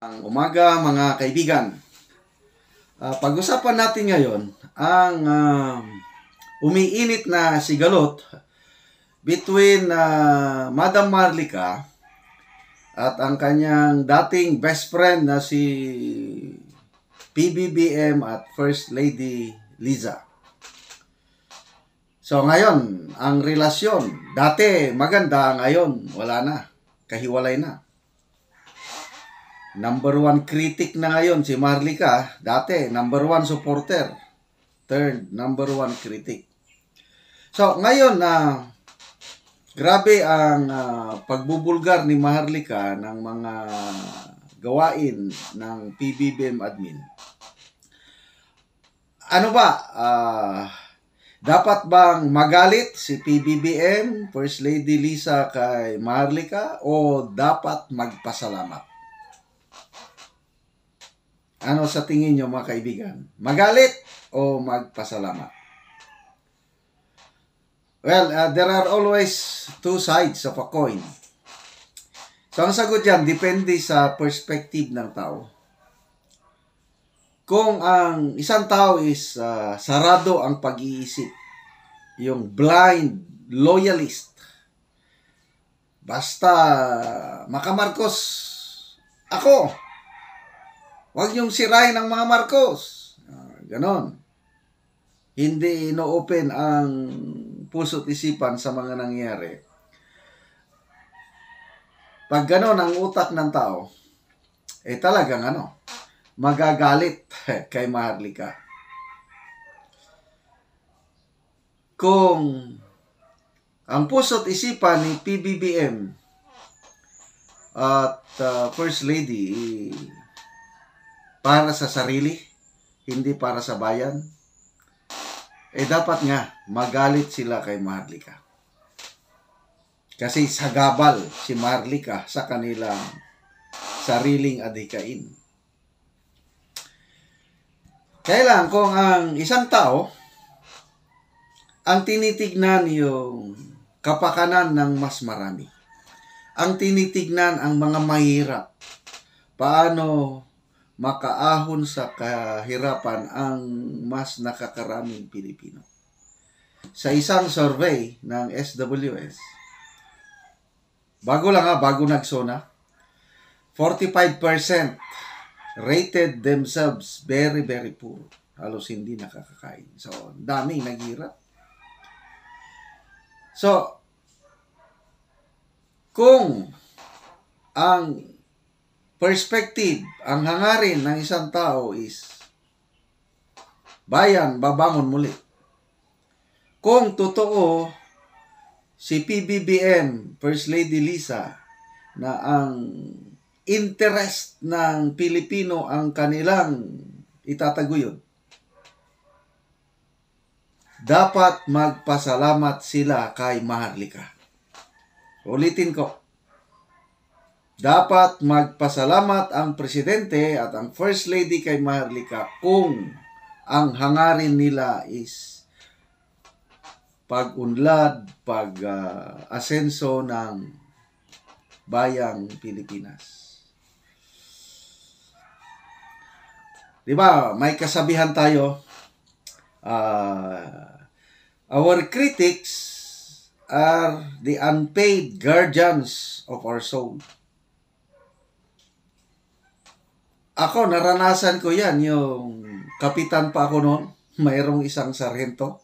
Ang umaga mga kaibigan. Uh, pag-usapan natin ngayon ang uh, umiinit na sigalot between uh, Madam Marlica at ang kanyang dating best friend na si PBBM at First Lady Liza. So ngayon, ang relasyon, dati maganda, ngayon wala na, kahiwalay na. Number one critic na ngayon si Marlika. Dati, number one supporter. Third, number one critic. So, ngayon, na uh, grabe ang uh, pagbubulgar ni Marlika ng mga gawain ng PBBM admin. Ano ba? Uh, dapat bang magalit si PBBM, First Lady Lisa kay Marlika o dapat magpasalamat? Ano sa tingin nyo mga kaibigan? Magalit o magpasalamat? Well, uh, there are always two sides of a coin. So ang sagot dyan, depende sa perspective ng tao. Kung ang isang tao is uh, sarado ang pag-iisip, yung blind loyalist, basta makamarkos, ako, Huwag niyong sirain ang mga Marcos. Ah, ganon. Hindi ino-open ang puso't isipan sa mga nangyari. Pag ganon ang utak ng tao, eh talagang ano, magagalit kay Maharlika. Kung ang puso't isipan ni PBBM at uh, First Lady para sa sarili, hindi para sa bayan, eh dapat nga magalit sila kay Marlika. Kasi sagabal si Marlika sa kanilang sariling adhikain. Kailan kung ang isang tao ang tinitignan yung kapakanan ng mas marami. Ang tinitignan ang mga mahirap. Paano makaahon sa kahirapan ang mas nakakaraming Pilipino. Sa isang survey ng SWS, bago lang ha, bago nagsona, 45% rated themselves very, very poor. Halos hindi nakakakain. So, daming naghirap. So, kung ang perspective, ang hangarin ng isang tao is bayan babangon muli. Kung totoo si PBBM, First Lady Lisa, na ang interest ng Pilipino ang kanilang itataguyod, dapat magpasalamat sila kay Maharlika. Ulitin ko, dapat magpasalamat ang presidente at ang first lady kay Maharlika kung ang hangarin nila is pag-unlad, pag-asenso uh, ng bayang Pilipinas. Di ba, may kasabihan tayo, uh, our critics are the unpaid guardians of our soul. Ako, naranasan ko yan. Yung kapitan pa ako noon, mayroong isang sarhento.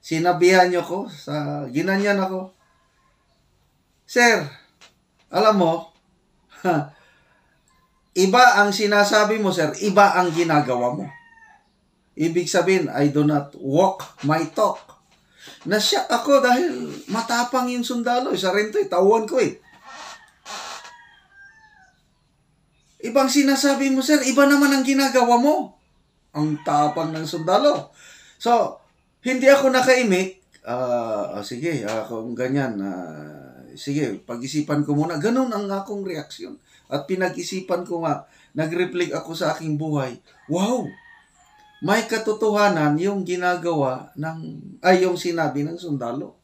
Sinabihan niyo ko, sa, ginanyan ako. Sir, alam mo, iba ang sinasabi mo, sir, iba ang ginagawa mo. Ibig sabihin, I do not walk my talk. Nasyak ako dahil matapang yung sundalo. Isa rin eh. ko eh. Ibang sinasabi mo, sir. Iba naman ang ginagawa mo. Ang tapang ng sundalo. So, hindi ako nakaimik. Uh, sige, uh, kung ganyan, uh, sige, pag-isipan ko muna. Ganun ang akong reaksyon. At pinag-isipan ko nga, nag-reflect ako sa aking buhay. Wow! May katotohanan yung ginagawa ng, ay yung sinabi ng sundalo.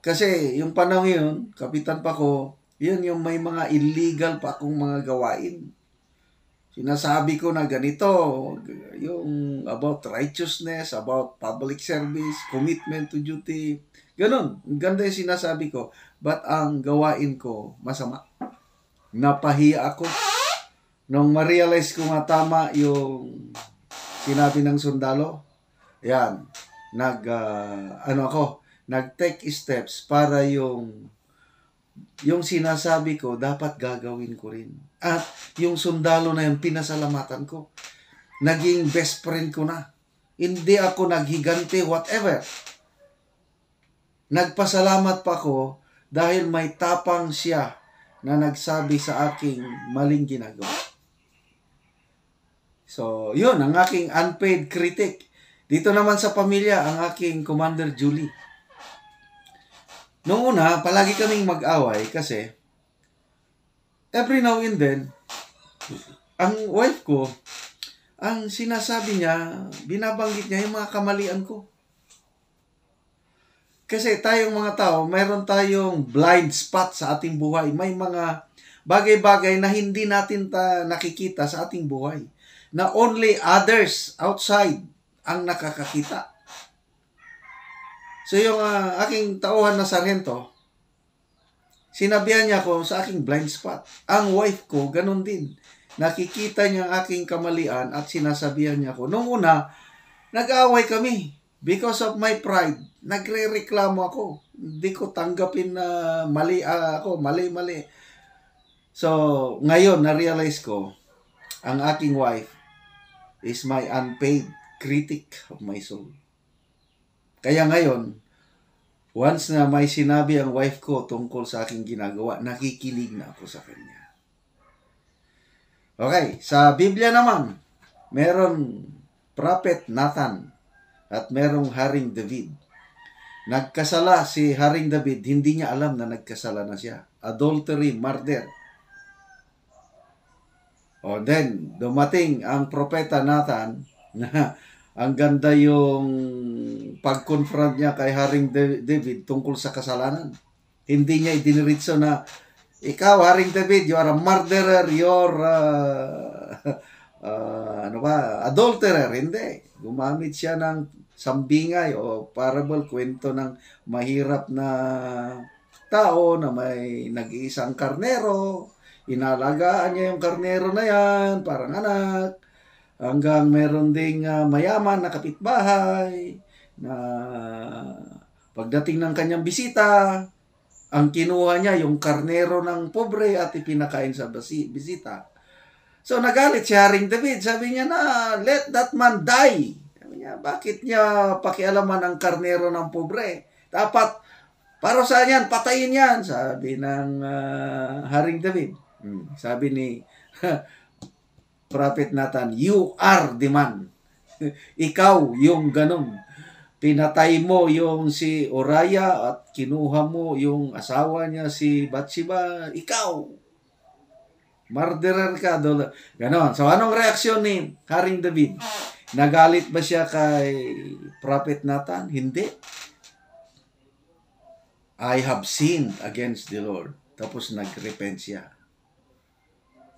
Kasi yung panahon yun, kapitan pa ko, yun yung may mga illegal pa akong mga gawain. Sinasabi ko na ganito, yung about righteousness, about public service, commitment to duty. Ganon. Ganda yung sinasabi ko. But ang gawain ko, masama. Napahiya ako. Nung ma-realize ko nga tama yung sinabi ng sundalo, yan, nag, uh, ano ako, nag-take steps para yung yung sinasabi ko, dapat gagawin ko rin. At yung sundalo na yun, pinasalamatan ko. Naging best friend ko na. Hindi ako naghigante, whatever. Nagpasalamat pa ko dahil may tapang siya na nagsabi sa aking maling ginagawa. So, yun, ang aking unpaid critic. Dito naman sa pamilya, ang aking Commander Julie. Noong una, palagi kaming mag-away kasi every now and then, ang wife ko, ang sinasabi niya, binabanggit niya yung mga kamalian ko. Kasi tayong mga tao, mayroon tayong blind spot sa ating buhay. May mga bagay-bagay na hindi natin ta nakikita sa ating buhay. Na only others outside ang nakakakita. So yung uh, aking tauhan na sarhento, sinabihan niya ako sa aking blind spot. Ang wife ko, ganun din. Nakikita niya ang aking kamalian at sinasabihan niya ako. Noong una, nag-aaway kami because of my pride. Nagre-reklamo ako. Hindi ko tanggapin na mali uh, ako, mali-mali. So, ngayon, na-realize ko, ang aking wife is my unpaid critic of my soul. Kaya ngayon, once na may sinabi ang wife ko tungkol sa aking ginagawa, nakikilig na ako sa kanya. Okay, sa Biblia naman, meron prophet Nathan at merong Haring David. Nagkasala si Haring David, hindi niya alam na nagkasala na siya. Adultery, murder. O then, dumating ang propeta Nathan na ang ganda yung pag-confront niya kay Haring David tungkol sa kasalanan. Hindi niya idiniritso na, ikaw, Haring David, you are a murderer, you're, uh, uh, ano ba, adulterer. Hindi. Gumamit siya ng sambingay o parable, kwento ng mahirap na tao na may nag-iisang karnero, inalagaan niya yung karnero na yan, parang anak, hanggang meron ding uh, mayaman na kapitbahay na pagdating ng kanyang bisita, ang kinuha niya yung karnero ng pobre at ipinakain sa basi, bisita. So nagalit si Haring David, sabi niya na let that man die. Sabi niya, bakit niya pakialaman ang karnero ng pobre? Dapat para sa yan, patayin yan, sabi ng uh, Haring David. Hmm. Sabi ni Prophet Nathan, you are the man. Ikaw yung ganun. Pinatay mo yung si Uriah at kinuha mo yung asawa niya si Bathsheba. Ikaw. Murderer ka. Dola. Ganon. So anong reaksyon ni Haring David? Nagalit ba siya kay Prophet Nathan? Hindi. I have sinned against the Lord. Tapos nagrepent siya.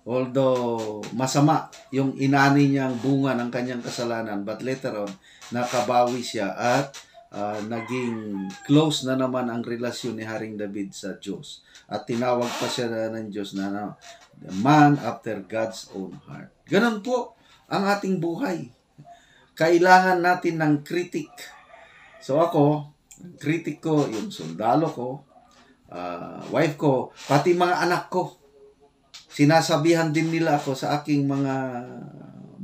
Although masama yung inani niyang bunga ng kanyang kasalanan, but later on, nakabawi siya at uh, naging close na naman ang relasyon ni Haring David sa Diyos. At tinawag pa siya ng Diyos na ano, the man after God's own heart. Ganun po ang ating buhay. Kailangan natin ng critic. So ako, critic ko, yung sundalo ko, uh, wife ko, pati mga anak ko. Sinasabihan din nila ako sa aking mga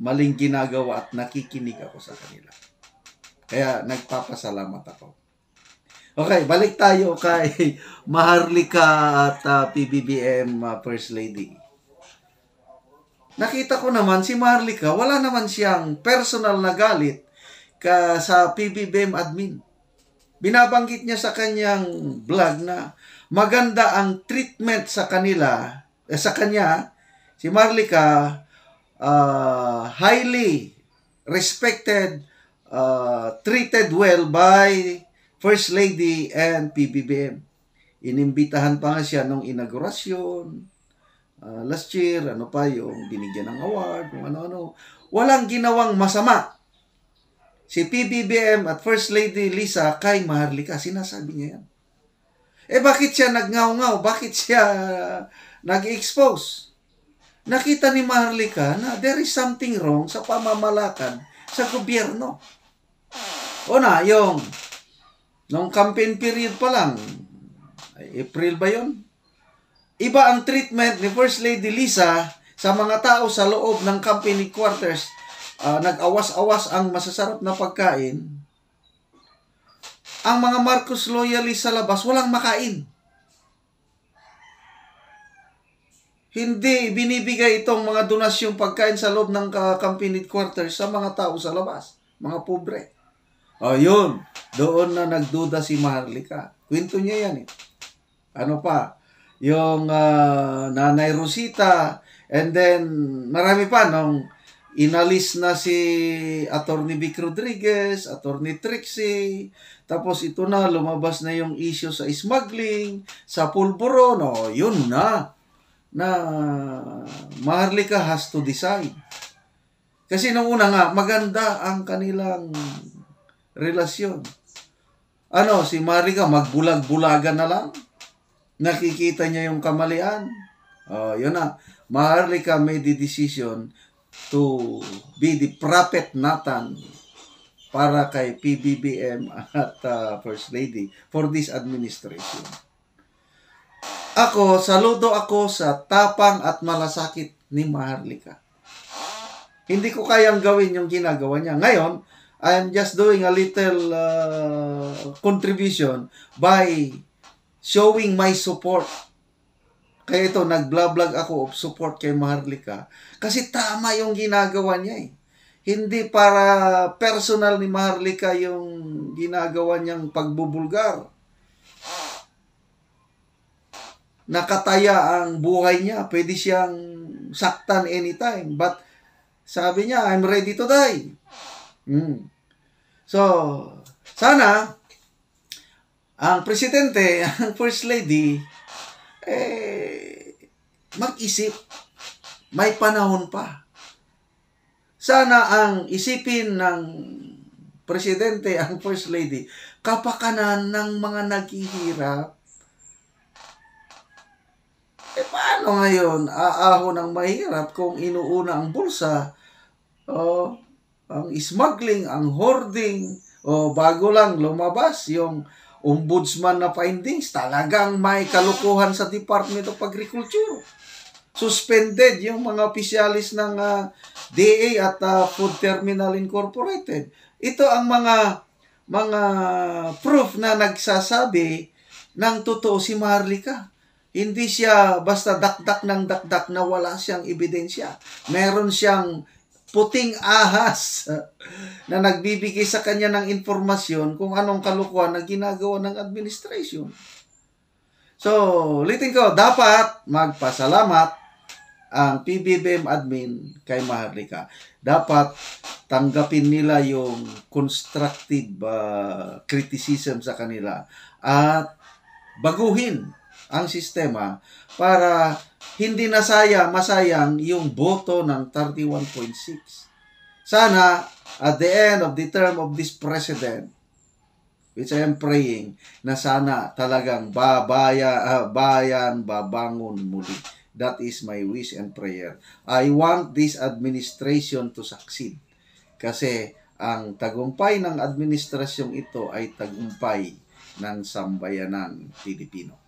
maling ginagawa at nakikinig ako sa kanila. Kaya nagpapasalamat ako. Okay, balik tayo kay Maharlika at uh, ah, PBBM uh, ah, First Lady. Nakita ko naman si Maharlika, wala naman siyang personal na galit ka sa PBBM admin. Binabanggit niya sa kanyang vlog na maganda ang treatment sa kanila eh, sa kanya, si Marlika, uh, highly respected, uh, treated well by First Lady and PBBM. Inimbitahan pa nga siya nung inaugurasyon, uh, last year, ano pa yung binigyan ng award, kung ano-ano. Walang ginawang masama. Si PBBM at First Lady Lisa kay Maharlika, sinasabi niya yan. Eh bakit siya nagngaw-ngaw? Bakit siya uh, nag-expose. Nakita ni Maharlika na there is something wrong sa pamamalakan sa gobyerno. Una, yung nung campaign period pa lang, April ba yon? Iba ang treatment ni First Lady Lisa sa mga tao sa loob ng company quarters. Uh, nag-awas-awas ang masasarap na pagkain. Ang mga Marcos loyalists sa labas, walang makain. hindi binibigay itong mga donasyong pagkain sa loob ng company quarters sa mga tao sa labas, mga pobre. O yun, doon na nagduda si Maharlika. Kwento niya yan eh. Ano pa? Yung uh, Nanay Rosita and then marami pa nung inalis na si Attorney Vic Rodriguez, Attorney Trixie, tapos ito na lumabas na yung issue sa smuggling, sa pulburo, no, yun na na Maharlika has to decide. Kasi nung una nga, maganda ang kanilang relasyon. Ano, si Maharlika magbulag-bulagan na lang. Nakikita niya yung kamalian. Oh, yun na. Maharlika made the decision to be the prophet Nathan para kay PBBM at uh, First Lady for this administration. Ako, saludo ako sa tapang at malasakit ni Maharlika. Hindi ko kayang gawin yung ginagawa niya. Ngayon, I'm just doing a little uh, contribution by showing my support. Kaya ito, nag-vlog ako of support kay Maharlika. Kasi tama yung ginagawa niya eh. Hindi para personal ni Maharlika yung ginagawa niyang pagbubulgar. nakataya ang buhay niya. Pwede siyang saktan anytime. But sabi niya, I'm ready to die. Mm. So, sana ang presidente, ang first lady, eh, mag-isip. May panahon pa. Sana ang isipin ng presidente, ang first lady, kapakanan ng mga naghihirap E paano ngayon aahon ng mahirap kung inuuna ang bulsa o oh, ang smuggling, ang hoarding o oh, bago lang lumabas yung ombudsman na findings talagang may kalukuhan sa Department of Agriculture. Suspended yung mga opisyalis ng uh, ah, DA at uh, Food Terminal Incorporated. Ito ang mga mga proof na nagsasabi ng totoo si Marlica. Hindi siya basta dakdak ng dakdak na wala siyang ebidensya. Meron siyang puting ahas na nagbibigay sa kanya ng informasyon kung anong kalukuhan na ginagawa ng administration. So, ulitin ko, dapat magpasalamat ang PBBM admin kay Maharlika. Dapat tanggapin nila yung constructive uh, criticism sa kanila at baguhin ang sistema para hindi nasaya, masayang yung boto ng 31.6. Sana, at the end of the term of this president, which I am praying, na sana talagang babaya, uh, bayan babangon muli. That is my wish and prayer. I want this administration to succeed. Kasi ang tagumpay ng administrasyong ito ay tagumpay ng sambayanang Pilipino.